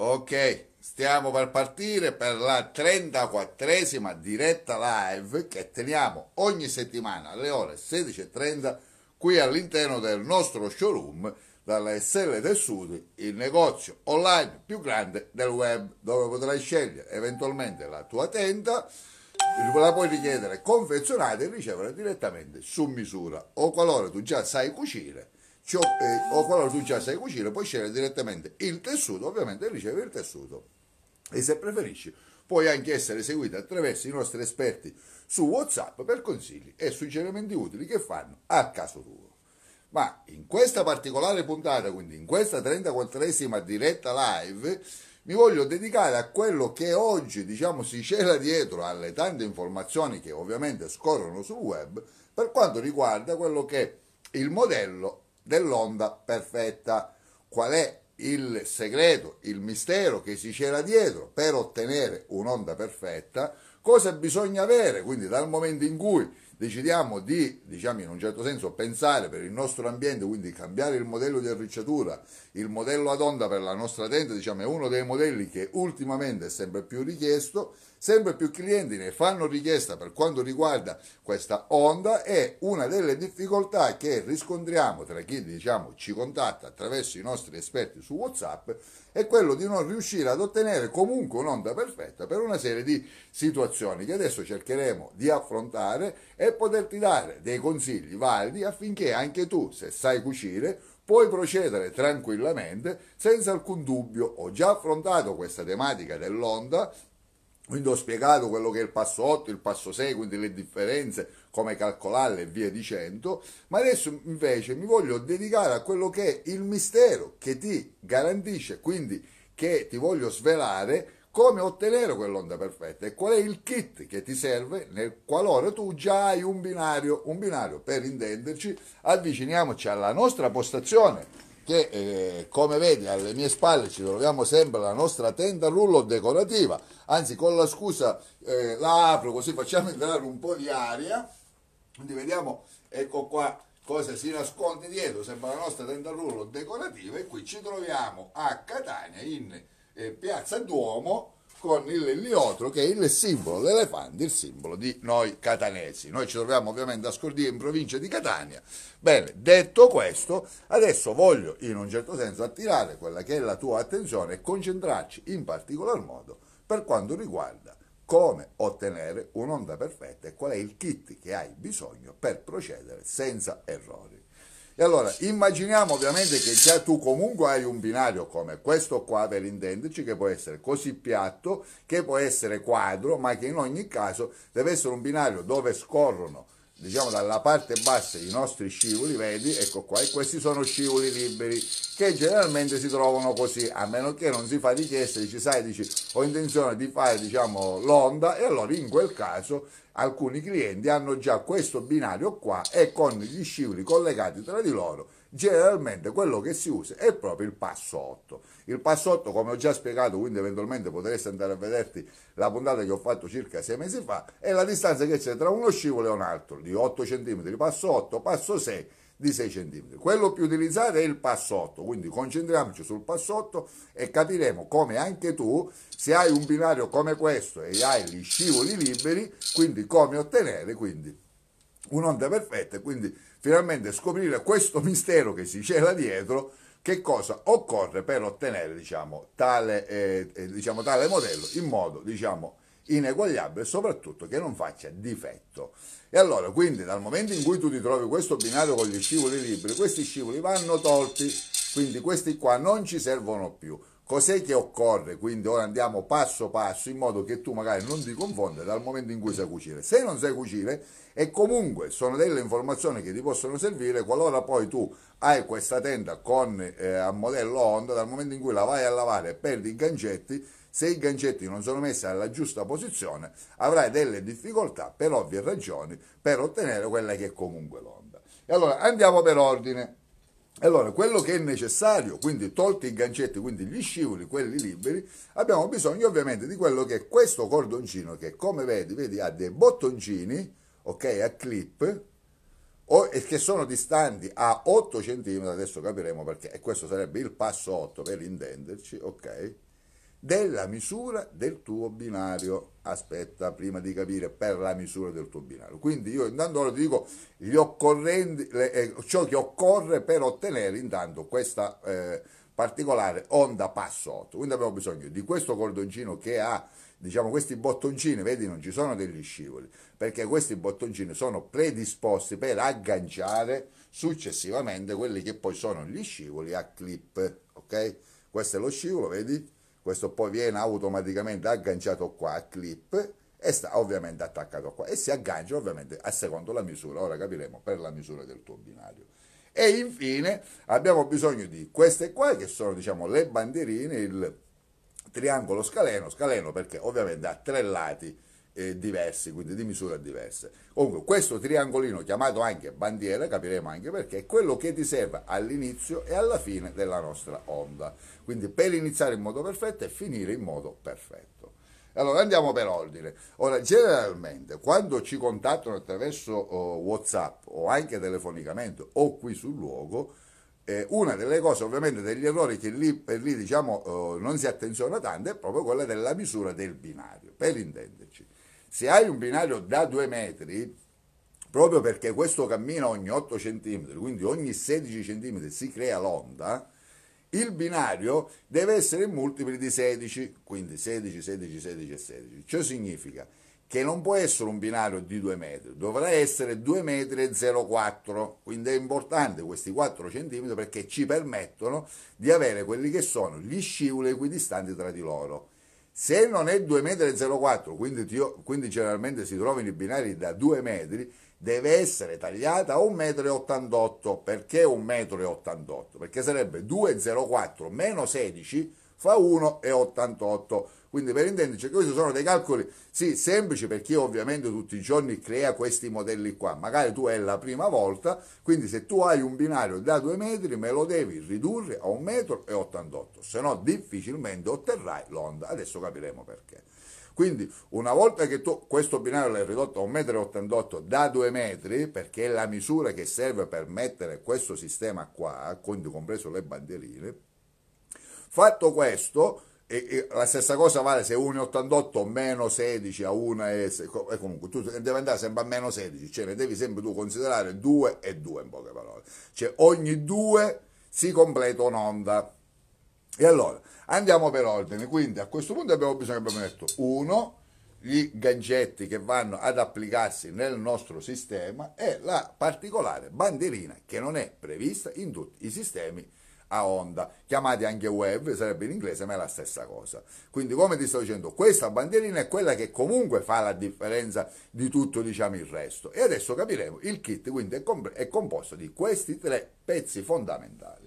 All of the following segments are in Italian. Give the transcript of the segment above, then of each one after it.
Ok, stiamo per partire per la 34esima diretta live che teniamo ogni settimana alle ore 16.30 qui all'interno del nostro showroom dalla SL del Sud, il negozio online più grande del web, dove potrai scegliere eventualmente la tua tenda, la puoi richiedere confezionata e ricevere direttamente su misura o qualora tu già sai cucire cioè, eh, o qualora tu già sai cucire puoi scegliere direttamente il tessuto, ovviamente ricevi il tessuto e se preferisci puoi anche essere seguito attraverso i nostri esperti su Whatsapp per consigli e suggerimenti utili che fanno a caso tuo. Ma in questa particolare puntata, quindi in questa 34esima diretta live, mi voglio dedicare a quello che oggi diciamo si cela dietro alle tante informazioni che ovviamente scorrono sul web per quanto riguarda quello che è il modello dell'onda perfetta. Qual è il segreto, il mistero che si c'era dietro per ottenere un'onda perfetta? Cosa bisogna avere? Quindi dal momento in cui decidiamo di, diciamo in un certo senso, pensare per il nostro ambiente, quindi cambiare il modello di arricciatura, il modello ad onda per la nostra tenda, diciamo, è uno dei modelli che ultimamente è sempre più richiesto, Sempre più clienti ne fanno richiesta per quanto riguarda questa onda e una delle difficoltà che riscontriamo tra chi diciamo, ci contatta attraverso i nostri esperti su WhatsApp è quello di non riuscire ad ottenere comunque un'onda perfetta per una serie di situazioni che adesso cercheremo di affrontare e poterti dare dei consigli validi affinché anche tu, se sai cucire, puoi procedere tranquillamente senza alcun dubbio. Ho già affrontato questa tematica dell'onda quindi ho spiegato quello che è il passo 8, il passo 6, quindi le differenze, come calcolarle e via dicendo, ma adesso invece mi voglio dedicare a quello che è il mistero che ti garantisce, quindi che ti voglio svelare come ottenere quell'onda perfetta e qual è il kit che ti serve nel qualora tu già hai un binario, un binario per intenderci, avviciniamoci alla nostra postazione che eh, come vedi alle mie spalle ci troviamo sempre la nostra tenda rullo decorativa, anzi con la scusa eh, la apro così facciamo entrare un po' di aria, quindi vediamo, ecco qua cosa si nasconde dietro, sembra la nostra tenda rullo decorativa e qui ci troviamo a Catania in eh, Piazza Duomo, con il liotro che è il simbolo dell'elefante, il simbolo di noi catanesi. Noi ci troviamo ovviamente a Scordia in provincia di Catania. Bene, detto questo, adesso voglio in un certo senso attirare quella che è la tua attenzione e concentrarci in particolar modo per quanto riguarda come ottenere un'onda perfetta e qual è il kit che hai bisogno per procedere senza errori. E allora immaginiamo ovviamente che già tu comunque hai un binario come questo qua per intenderci che può essere così piatto, che può essere quadro, ma che in ogni caso deve essere un binario dove scorrono diciamo dalla parte bassa i nostri scivoli vedi ecco qua e questi sono scivoli liberi che generalmente si trovano così a meno che non si fa richiesta dici sai dici ho intenzione di fare diciamo l'onda e allora in quel caso alcuni clienti hanno già questo binario qua e con gli scivoli collegati tra di loro generalmente quello che si usa è proprio il passo 8. Il passo 8, come ho già spiegato, quindi eventualmente potresti andare a vederti la puntata che ho fatto circa sei mesi fa, è la distanza che c'è tra uno scivolo e un altro, di 8 cm, passo 8, passo 6 di 6 cm. Quello più utilizzato è il passotto, quindi concentriamoci sul passotto e capiremo come anche tu, se hai un binario come questo e hai gli scivoli liberi, quindi come ottenere quindi un'onda perfetta e quindi finalmente scoprire questo mistero che si cela dietro che cosa occorre per ottenere diciamo, tale, eh, eh, diciamo, tale modello in modo diciamo, ineguagliabile e soprattutto che non faccia difetto. E allora, quindi, dal momento in cui tu ti trovi questo binario con gli scivoli liberi, questi scivoli vanno tolti, quindi questi qua non ci servono più. Cos'è che occorre? Quindi ora andiamo passo passo in modo che tu magari non ti confonda dal momento in cui sai cucire. Se non sai cucire e comunque sono delle informazioni che ti possono servire qualora poi tu hai questa tenda con eh, a modello Honda, dal momento in cui la vai a lavare e perdi i gancetti, se i gancetti non sono messi alla giusta posizione avrai delle difficoltà per ovvie ragioni per ottenere quella che è comunque l'Honda. E allora andiamo per ordine. Allora, quello che è necessario, quindi tolti i gancetti, quindi gli scivoli, quelli liberi, abbiamo bisogno ovviamente di quello che è questo cordoncino che come vedi, vedi ha dei bottoncini, ok, a clip, o, e che sono distanti a 8 cm, adesso capiremo perché, e questo sarebbe il passo 8 per intenderci, ok? della misura del tuo binario. Aspetta prima di capire per la misura del tuo binario. Quindi io intanto ora ti dico le, eh, ciò che occorre per ottenere intanto questa eh, particolare onda passo 8. Quindi abbiamo bisogno di questo cordoncino che ha diciamo questi bottoncini, vedi non ci sono degli scivoli, perché questi bottoncini sono predisposti per agganciare successivamente quelli che poi sono gli scivoli a clip, ok? Questo è lo scivolo, vedi? questo poi viene automaticamente agganciato qua a clip e sta ovviamente attaccato qua e si aggancia ovviamente a secondo la misura, ora capiremo per la misura del tuo binario. E infine abbiamo bisogno di queste qua che sono diciamo le bandierine, il triangolo scaleno, scaleno perché ovviamente ha tre lati eh, diversi, quindi di misura diverse. Comunque questo triangolino chiamato anche bandiera, capiremo anche perché, è quello che ti serve all'inizio e alla fine della nostra onda. Quindi per iniziare in modo perfetto e finire in modo perfetto. Allora andiamo per ordine. Ora, generalmente quando ci contattano attraverso oh, WhatsApp o anche telefonicamente o qui sul luogo, eh, una delle cose ovviamente degli errori che lì per lì diciamo eh, non si attenziona tanto è proprio quella della misura del binario, per intenderci se hai un binario da 2 metri, proprio perché questo cammina ogni 8 cm, quindi ogni 16 cm si crea l'onda, il binario deve essere in multipli di 16, quindi 16, 16, 16 e 16. Ciò significa che non può essere un binario di 2 metri, dovrà essere 2 metri e 0,4, quindi è importante questi 4 cm perché ci permettono di avere quelli che sono gli scivoli equidistanti tra di loro se non è 2,04 m, quindi, ti, quindi generalmente si trovano i binari da 2 metri, deve essere tagliata a 1,88 m. Perché 1,88 m? Perché sarebbe 2,04 m meno 16 fa 1,88 m. Quindi per intenderci, questi sono dei calcoli, sì, semplici perché ovviamente tutti i giorni crea questi modelli qua, magari tu è la prima volta, quindi se tu hai un binario da 2 metri me lo devi ridurre a 1,88 m, se no difficilmente otterrai l'onda, adesso capiremo perché. Quindi una volta che tu questo binario l'hai ridotto a 1,88 m da 2 metri, perché è la misura che serve per mettere questo sistema qua, quindi compreso le bandierine, fatto questo e, e la stessa cosa vale se 1,88 meno 16 a 1 e, e comunque tu devi andare sempre a meno 16 cioè ne devi sempre tu considerare 2 e 2 in poche parole cioè ogni 2 si completa un'onda e allora andiamo per ordine quindi a questo punto abbiamo bisogno abbiamo detto 1 gli gangetti che vanno ad applicarsi nel nostro sistema e la particolare bandierina che non è prevista in tutti i sistemi a onda, chiamati anche web, sarebbe in inglese, ma è la stessa cosa. Quindi, come ti sto dicendo, questa bandierina è quella che comunque fa la differenza di tutto diciamo, il resto. E adesso capiremo, il kit quindi è, comp- è composto di questi tre pezzi fondamentali.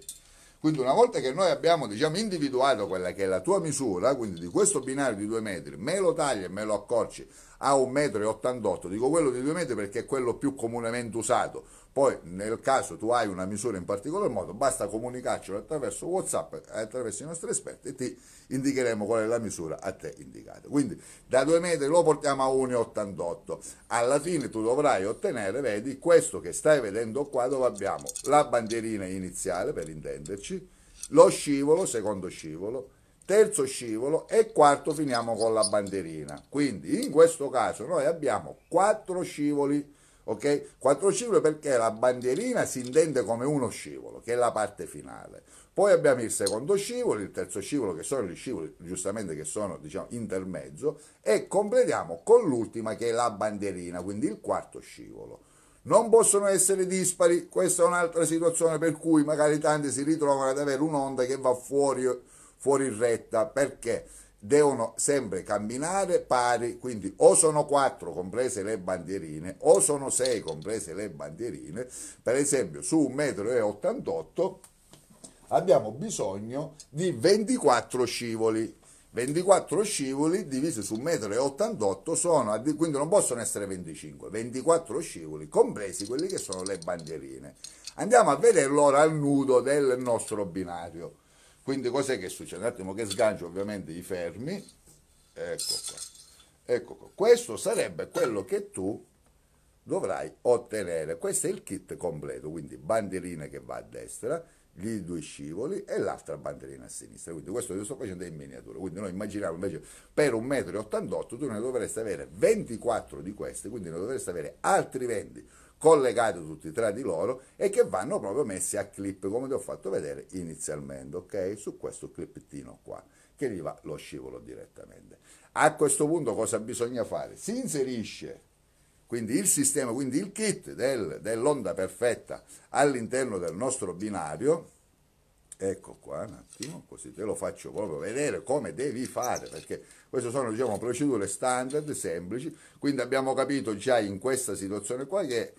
Quindi una volta che noi abbiamo diciamo, individuato quella che è la tua misura, quindi di questo binario di 2 metri, me lo tagli e me lo accorci a 1,88 m, dico quello di 2 metri perché è quello più comunemente usato, poi nel caso tu hai una misura in particolar modo, basta comunicarcelo attraverso Whatsapp, attraverso i nostri esperti e ti indicheremo qual è la misura a te indicata. Quindi da 2 metri lo portiamo a 1,88. Alla fine tu dovrai ottenere, vedi, questo che stai vedendo qua dove abbiamo la bandierina iniziale per intenderci, lo scivolo, secondo scivolo, terzo scivolo e quarto finiamo con la bandierina. Quindi in questo caso noi abbiamo 4 scivoli ok? Quattro scivoli perché la bandierina si intende come uno scivolo, che è la parte finale. Poi abbiamo il secondo scivolo, il terzo scivolo che sono gli scivoli giustamente che sono diciamo intermezzo e completiamo con l'ultima che è la bandierina, quindi il quarto scivolo. Non possono essere dispari, questa è un'altra situazione per cui magari tanti si ritrovano ad avere un'onda che va fuori, fuori retta perché? devono sempre camminare pari, quindi o sono quattro comprese le bandierine o sono sei comprese le bandierine, per esempio su 1,88 m abbiamo bisogno di 24 scivoli. 24 scivoli divisi su 1,88 m sono, quindi non possono essere 25, 24 scivoli, compresi quelli che sono le bandierine. Andiamo a vederlo ora al nudo del nostro binario. Quindi cos'è che succede? Un attimo che sgancio ovviamente i fermi, ecco qua, ecco qua. Questo sarebbe quello che tu dovrai ottenere. Questo è il kit completo, quindi bandierina che va a destra, gli due scivoli e l'altra bandierina a sinistra. Quindi questo lo sto facendo in miniatura. Quindi noi immaginiamo invece per 1,88 m tu ne dovresti avere 24 di queste, quindi ne dovresti avere altri 20 collegati tutti tra di loro e che vanno proprio messi a clip come ti ho fatto vedere inizialmente, ok? Su questo clipettino qua che gli va lo scivolo direttamente. A questo punto cosa bisogna fare? Si inserisce quindi il sistema, quindi il kit del, dell'onda perfetta all'interno del nostro binario ecco qua un attimo, così te lo faccio proprio vedere come devi fare, perché queste sono diciamo, procedure standard, semplici, quindi abbiamo capito già in questa situazione qua che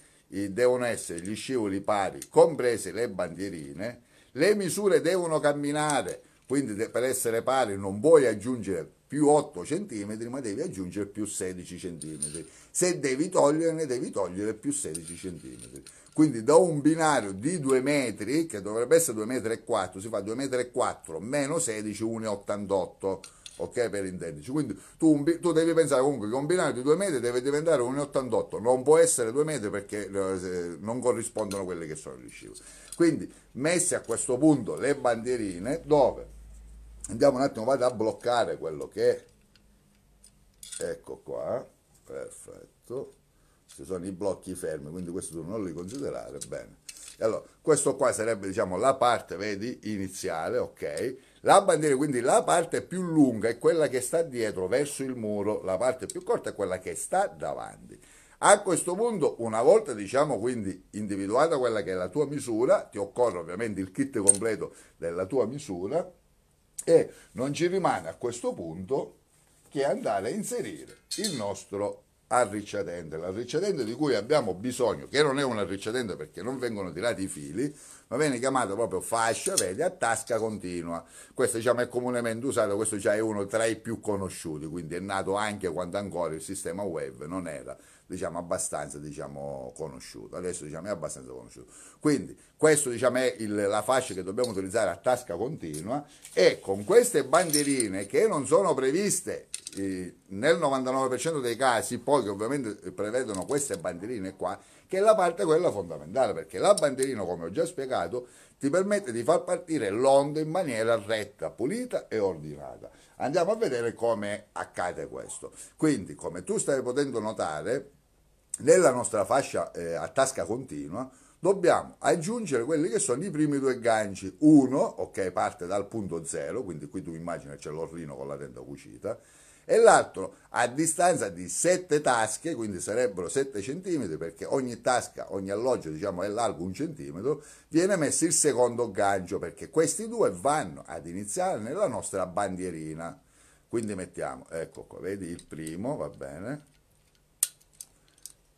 devono essere gli scivoli pari, comprese le bandierine, le misure devono camminare, quindi per essere pari non puoi aggiungere più 8 cm, ma devi aggiungere più 16 cm. Se devi toglierne, devi togliere più 16 cm. Quindi da un binario di 2 metri, che dovrebbe essere 2,4 m, si fa 2,4 metri meno 16, 1,88 m ok? Per intenderci. Quindi tu, tu, devi pensare comunque che un binario di 2 metri deve diventare 1,88, non può essere 2 metri perché eh, non corrispondono quelle che sono le riceve. Quindi messe a questo punto le bandierine dove andiamo un attimo, vado a bloccare quello che è, ecco qua, perfetto, ci sono i blocchi fermi, quindi questo tu non li considerare, bene allora, questo qua sarebbe diciamo, la parte, vedi, iniziale, ok? La bandiera, quindi la parte più lunga è quella che sta dietro verso il muro, la parte più corta è quella che sta davanti. A questo punto, una volta diciamo quindi individuata quella che è la tua misura, ti occorre ovviamente il kit completo della tua misura e non ci rimane a questo punto che andare a inserire il nostro arricciatente, l'arricciatente di cui abbiamo bisogno, che non è un arricciatente perché non vengono tirati i fili, ma viene chiamato proprio fascia, vedi, a tasca continua. Questo diciamo, è comunemente usato, questo già cioè, è uno tra i più conosciuti, quindi è nato anche quando ancora il sistema web non era diciamo, abbastanza diciamo, conosciuto. Adesso diciamo, è abbastanza conosciuto. Quindi questa diciamo, è il, la fascia che dobbiamo utilizzare a tasca continua e con queste bandierine che non sono previste eh, nel 99% dei casi, poi che ovviamente eh, prevedono queste bandierine qua, che è la parte quella fondamentale, perché la bandierina, come ho già spiegato, ti permette di far partire l'onda in maniera retta, pulita e ordinata. Andiamo a vedere come accade questo. Quindi, come tu stai potendo notare, nella nostra fascia eh, a tasca continua dobbiamo aggiungere quelli che sono i primi due ganci. Uno, ok, parte dal punto zero, quindi qui tu immagini c'è l'orlino con la tenda cucita, e l'altro a distanza di sette tasche, quindi sarebbero sette centimetri, perché ogni tasca, ogni alloggio diciamo, è largo un centimetro, viene messo il secondo gancio, perché questi due vanno ad iniziare nella nostra bandierina. Quindi mettiamo, ecco qua, vedi il primo, va bene,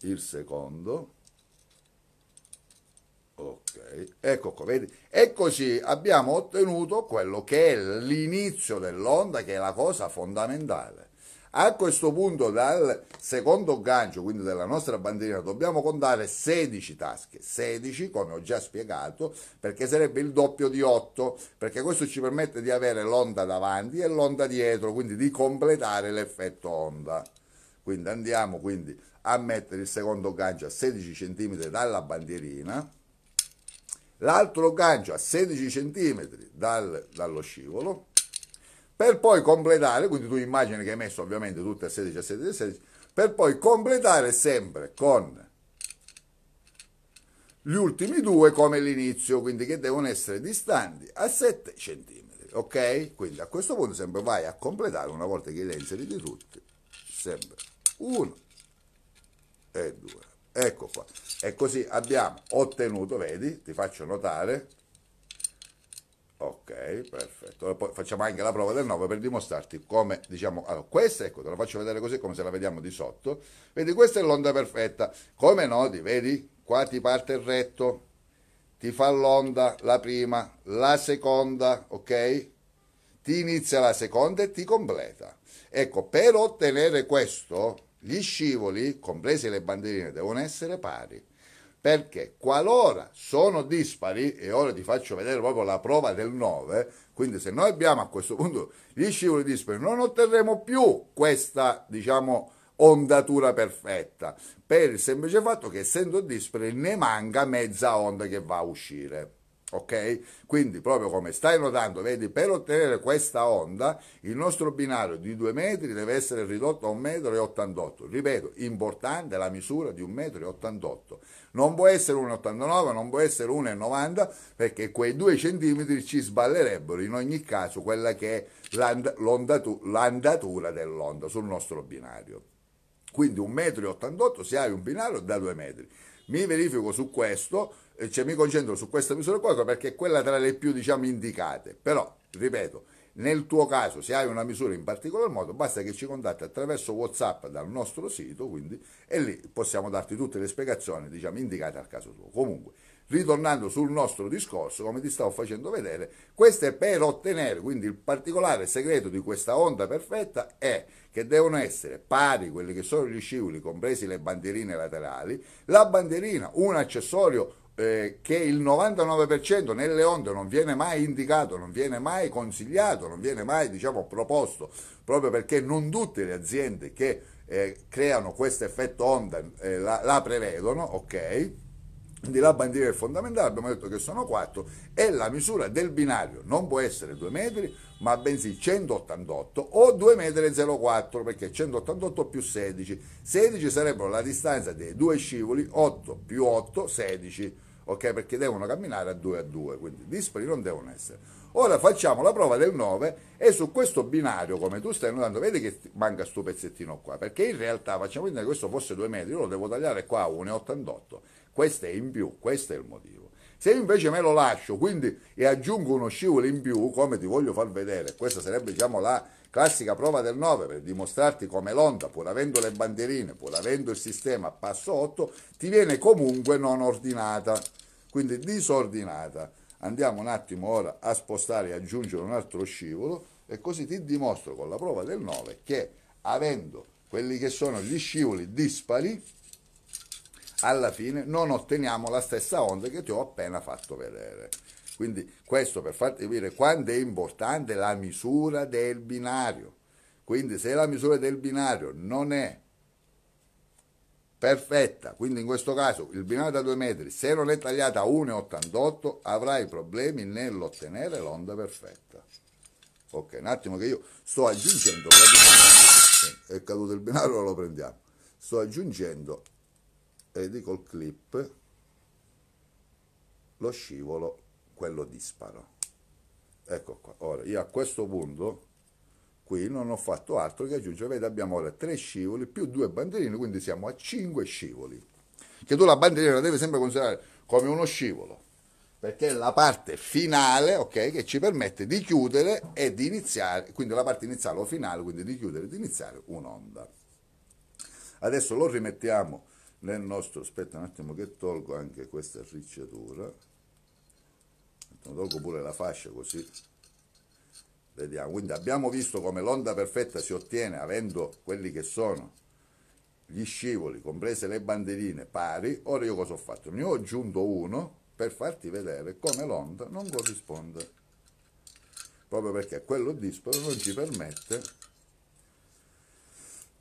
il secondo ok ecco qua vedi eccoci abbiamo ottenuto quello che è l'inizio dell'onda che è la cosa fondamentale a questo punto dal secondo gancio quindi della nostra bandierina dobbiamo contare 16 tasche 16 come ho già spiegato perché sarebbe il doppio di 8 perché questo ci permette di avere l'onda davanti e l'onda dietro quindi di completare l'effetto onda quindi andiamo quindi a mettere il secondo gancio a 16 cm dalla bandierina, l'altro gancio a 16 cm dal, dallo scivolo, per poi completare, quindi tu immagini che hai messo ovviamente tutte a 16, a 16, a 16, per poi completare sempre con gli ultimi due come l'inizio, quindi che devono essere distanti a 7 cm. Ok? Quindi a questo punto sempre vai a completare una volta che li hai inseriti tutti, sempre 1 e 2. Ecco qua. E così abbiamo ottenuto, vedi, ti faccio notare. Ok, perfetto. E poi facciamo anche la prova del 9 per dimostrarti come, diciamo, allora, questa, ecco, te la faccio vedere così come se la vediamo di sotto. Vedi, questa è l'onda perfetta. Come noti, vedi, qua ti parte il retto, ti fa l'onda la prima, la seconda, ok? Ti inizia la seconda e ti completa. Ecco, per ottenere questo, gli scivoli, comprese le bandierine, devono essere pari perché qualora sono dispari, e ora ti faccio vedere proprio la prova del 9, quindi se noi abbiamo a questo punto gli scivoli dispari, non otterremo più questa, diciamo, ondatura perfetta, per il semplice fatto che essendo dispari ne manca mezza onda che va a uscire ok? Quindi proprio come stai notando, vedi, per ottenere questa onda il nostro binario di 2 metri deve essere ridotto a 1,88 m. Ripeto, importante la misura di 1,88 m. Non può essere 1,89 non può essere 1,90 m, perché quei 2 cm ci sballerebbero in ogni caso quella che è l'andatura dell'onda sul nostro binario. Quindi 1,88 m se hai un binario da 2 metri mi verifico su questo, cioè mi concentro su questa misura qua perché è quella tra le più diciamo indicate, però ripeto, nel tuo caso, se hai una misura in particolar modo, basta che ci contatti attraverso WhatsApp dal nostro sito, quindi, e lì possiamo darti tutte le spiegazioni, diciamo, indicate al caso tuo. Comunque, ritornando sul nostro discorso, come ti stavo facendo vedere, questo è per ottenere, quindi il particolare segreto di questa onda perfetta è che devono essere pari quelli che sono gli scivoli, compresi le bandierine laterali, la bandierina, un accessorio eh, che il 99% nelle onde non viene mai indicato, non viene mai consigliato, non viene mai diciamo, proposto, proprio perché non tutte le aziende che eh, creano questo effetto onda eh, la, la prevedono, ok? Quindi la bandiera è fondamentale, abbiamo detto che sono 4 e la misura del binario non può essere 2 metri, ma bensì 188 o 2 metri 04 perché 188 più 16. 16 sarebbero la distanza dei due scivoli, 8 più 8, 16, ok? Perché devono camminare a 2 a 2, quindi dispari non devono essere. Ora facciamo la prova del 9 e su questo binario, come tu stai notando, vedi che manca sto pezzettino qua, perché in realtà facciamo vedere che questo fosse 2 metri, io lo devo tagliare qua a 1,88 questo è in più, questo è il motivo. Se invece me lo lascio quindi, e aggiungo uno scivolo in più, come ti voglio far vedere, questa sarebbe diciamo, la classica prova del 9 per dimostrarti come l'onda, pur avendo le bandierine, pur avendo il sistema a passo 8, ti viene comunque non ordinata, quindi disordinata. Andiamo un attimo ora a spostare e aggiungere un altro scivolo e così ti dimostro con la prova del 9 che avendo quelli che sono gli scivoli dispari, alla fine non otteniamo la stessa onda che ti ho appena fatto vedere. Quindi questo per farti capire quanto è importante la misura del binario. Quindi se la misura del binario non è perfetta, quindi in questo caso il binario da 2 metri, se non è tagliata a 1,88 avrai problemi nell'ottenere l'onda perfetta. Ok, un attimo che io sto aggiungendo, è caduto il binario, lo prendiamo, sto aggiungendo ed col clip lo scivolo quello disparo ecco qua ora io a questo punto qui non ho fatto altro che aggiungere vedete abbiamo ora tre scivoli più due bandierine quindi siamo a cinque scivoli che tu la bandierina la devi sempre considerare come uno scivolo perché è la parte finale ok che ci permette di chiudere e di iniziare quindi la parte iniziale o finale quindi di chiudere e di iniziare un'onda adesso lo rimettiamo nel nostro aspetta un attimo che tolgo anche questa ricciatura tolgo pure la fascia così vediamo quindi abbiamo visto come l'onda perfetta si ottiene avendo quelli che sono gli scivoli comprese le bandierine pari ora io cosa ho fatto ne ho aggiunto uno per farti vedere come l'onda non corrisponde proprio perché quello disparo non ci permette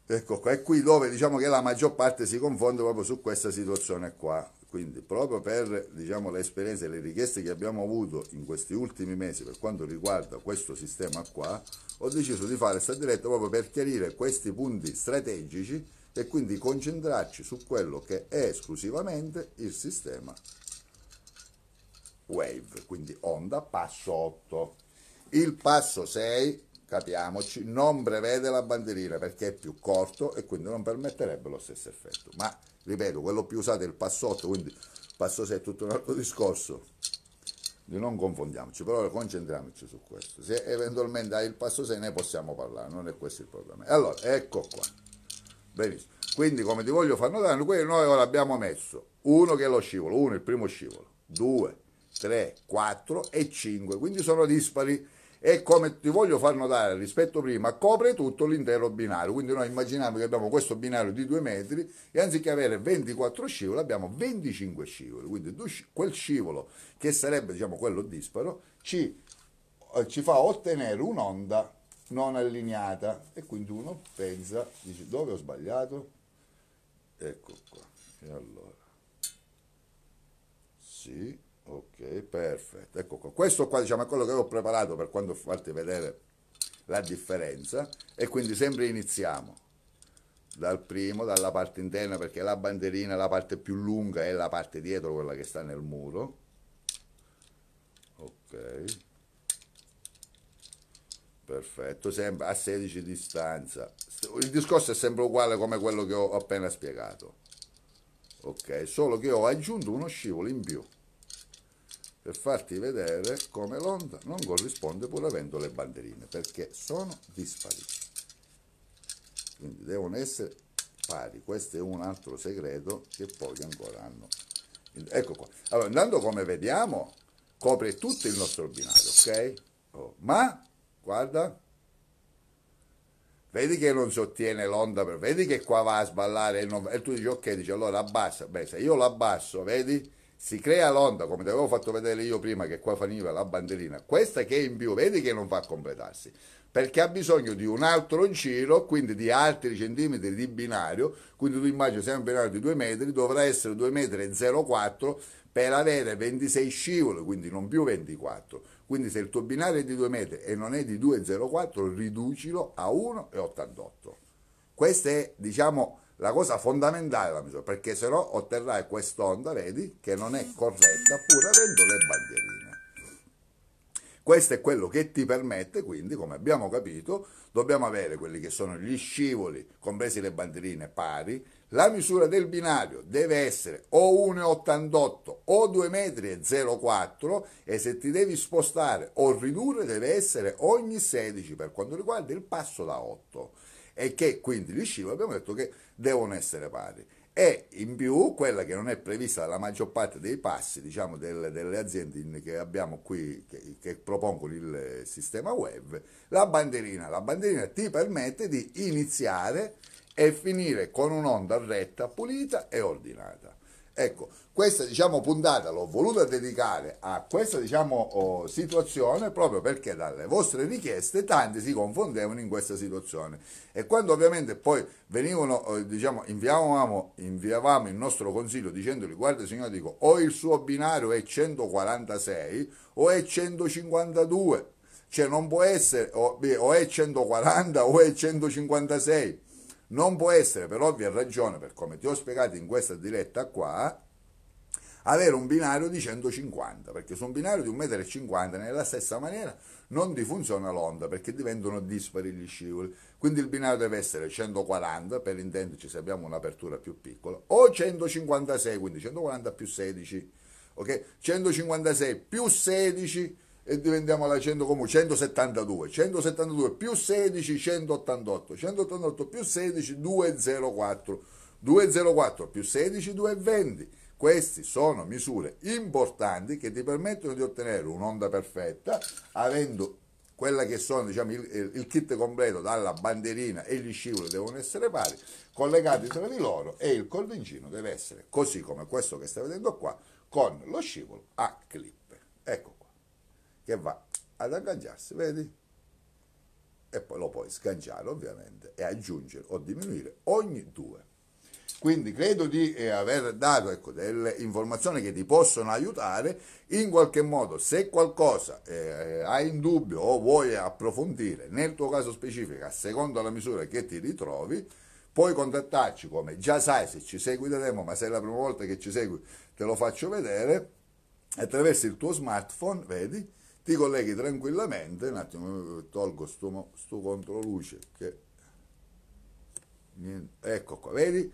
Ecco qua, è qui dove diciamo che la maggior parte si confonde proprio su questa situazione qua. Quindi proprio per diciamo, le esperienze e le richieste che abbiamo avuto in questi ultimi mesi per quanto riguarda questo sistema qua, ho deciso di fare questa diretta proprio per chiarire questi punti strategici e quindi concentrarci su quello che è esclusivamente il sistema wave, quindi onda passo 8. Il passo 6 capiamoci, non prevede la bandierina perché è più corto e quindi non permetterebbe lo stesso effetto. Ma ripeto, quello più usato è il passotto, quindi il passotto è tutto un altro discorso. Non confondiamoci, però concentriamoci su questo. Se eventualmente hai il passo 6 ne possiamo parlare, non è questo il problema. Allora, ecco qua. Benissimo. Quindi come ti voglio far notare, noi ora abbiamo messo uno che è lo scivolo, uno il primo scivolo, due, tre, quattro e cinque, quindi sono dispari e come ti voglio far notare rispetto a prima, copre tutto l'intero binario. Quindi noi immaginiamo che abbiamo questo binario di 2 metri e anziché avere 24 scivoli abbiamo 25 scivoli. Quindi quel scivolo che sarebbe diciamo, quello disparo ci, eh, ci fa ottenere un'onda non allineata e quindi uno pensa, dice dove ho sbagliato? Ecco qua. E allora. Sì ok perfetto ecco qua questo qua diciamo è quello che ho preparato per quando farti vedere la differenza e quindi sempre iniziamo dal primo dalla parte interna perché la banderina la parte più lunga è la parte dietro quella che sta nel muro ok perfetto sempre a 16 distanza il discorso è sempre uguale come quello che ho appena spiegato ok solo che ho aggiunto uno scivolo in più per farti vedere come l'onda non corrisponde pur avendo le banderine, perché sono dispari. Quindi devono essere pari. Questo è un altro segreto che poi ancora hanno. Ecco qua. Allora, intanto come vediamo, copre tutto il nostro binario, ok? Oh, ma, guarda, vedi che non si ottiene l'onda, vedi che qua va a sballare e, non, e tu dici ok, dici allora abbassa, beh se io lo abbasso, vedi? si crea l'onda, come ti avevo fatto vedere io prima, che qua finiva la bandierina, questa che è in più, vedi che non fa completarsi, perché ha bisogno di un altro giro, quindi di altri centimetri di binario, quindi tu immagini se è un binario di 2 metri, dovrà essere 2,04 metri per avere 26 scivoli, quindi non più 24. Quindi se il tuo binario è di 2 metri e non è di 2,04, riducilo a 1,88. Questa è, diciamo, la cosa fondamentale è la misura, perché se no otterrai quest'onda, vedi, che non è corretta pur avendo le bandierine. Questo è quello che ti permette, quindi, come abbiamo capito, dobbiamo avere quelli che sono gli scivoli, compresi le bandierine pari. La misura del binario deve essere o 1,88 o 2,04 e se ti devi spostare o ridurre deve essere ogni 16 per quanto riguarda il passo da 8 e che quindi gli scivo abbiamo detto che devono essere pari e in più quella che non è prevista dalla maggior parte dei passi diciamo, delle, delle, aziende che abbiamo qui che, che, propongono il sistema web la banderina la banderina ti permette di iniziare e finire con un'onda retta pulita e ordinata Ecco, questa diciamo, puntata l'ho voluta dedicare a questa diciamo, situazione proprio perché dalle vostre richieste tanti si confondevano in questa situazione e quando ovviamente poi venivano, eh, diciamo, inviavamo, inviavamo, il nostro consiglio dicendogli guarda signore dico o il suo binario è 146 o è 152, cioè non può essere o, o è 140 o è 156 non può essere per ovvia ragione, per come ti ho spiegato in questa diretta qua, avere un binario di 150, perché su un binario di 1,50 m nella stessa maniera non ti funziona l'onda perché diventano dispari gli scivoli. Quindi il binario deve essere 140, per intenderci se abbiamo un'apertura più piccola, o 156, quindi 140 più 16, ok? 156 più 16 e diventiamo la 100 comune 172 172 più 16 188 188 più 16 204 204 più 16 220 queste sono misure importanti che ti permettono di ottenere un'onda perfetta avendo quella che sono diciamo, il, il, kit completo dalla bandierina e gli scivoli devono essere pari, collegati tra di loro e il cordincino deve essere così come questo che stai vedendo qua, con lo scivolo a clip. Ecco, che va ad agganciarsi, vedi? E poi lo puoi sganciare ovviamente e aggiungere o diminuire ogni due. Quindi credo di eh, aver dato ecco, delle informazioni che ti possono aiutare in qualche modo. Se qualcosa eh, eh, hai in dubbio o vuoi approfondire nel tuo caso specifico, a seconda della misura che ti ritrovi, puoi contattarci come già sai se ci segui da tempo, ma se è la prima volta che ci segui te lo faccio vedere, attraverso il tuo smartphone, vedi, ti colleghi tranquillamente, un attimo eh, tolgo sto, sto controluce che ecco qua, vedi?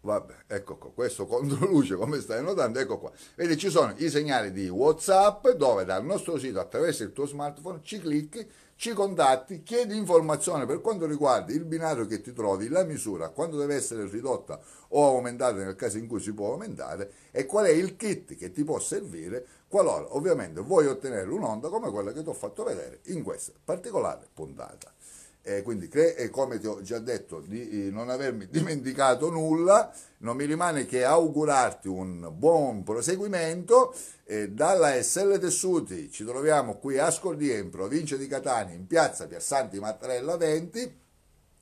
Vabbè, ecco qua, questo controluce come stai notando, ecco qua. Vedi, ci sono i segnali di WhatsApp dove dal nostro sito attraverso il tuo smartphone ci clicchi, ci contatti, chiedi informazioni per quanto riguarda il binario che ti trovi, la misura, quando deve essere ridotta o aumentata nel caso in cui si può aumentare e qual è il kit che ti può servire qualora ovviamente vuoi ottenere un'onda come quella che ti ho fatto vedere in questa particolare puntata. Eh, quindi come ti ho già detto di eh, non avermi dimenticato nulla, non mi rimane che augurarti un buon proseguimento. Eh, dalla SL Tessuti ci troviamo qui a Scordia in provincia di Catania, in piazza Piazzanti Mattarella 20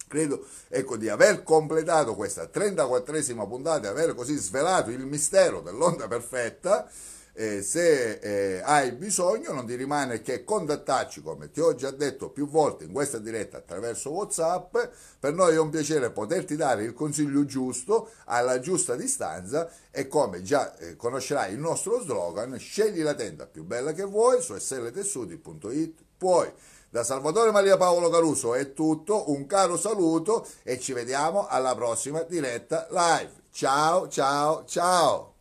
credo ecco, di aver completato questa 34esima puntata, di aver così svelato il mistero dell'onda perfetta eh, se eh, hai bisogno non ti rimane che contattarci come ti ho già detto più volte in questa diretta attraverso Whatsapp, per noi è un piacere poterti dare il consiglio giusto alla giusta distanza e come già eh, conoscerai il nostro slogan, scegli la tenda più bella che vuoi su sltessudi.it, puoi da Salvatore Maria Paolo Caruso è tutto, un caro saluto e ci vediamo alla prossima diretta live. Ciao ciao ciao!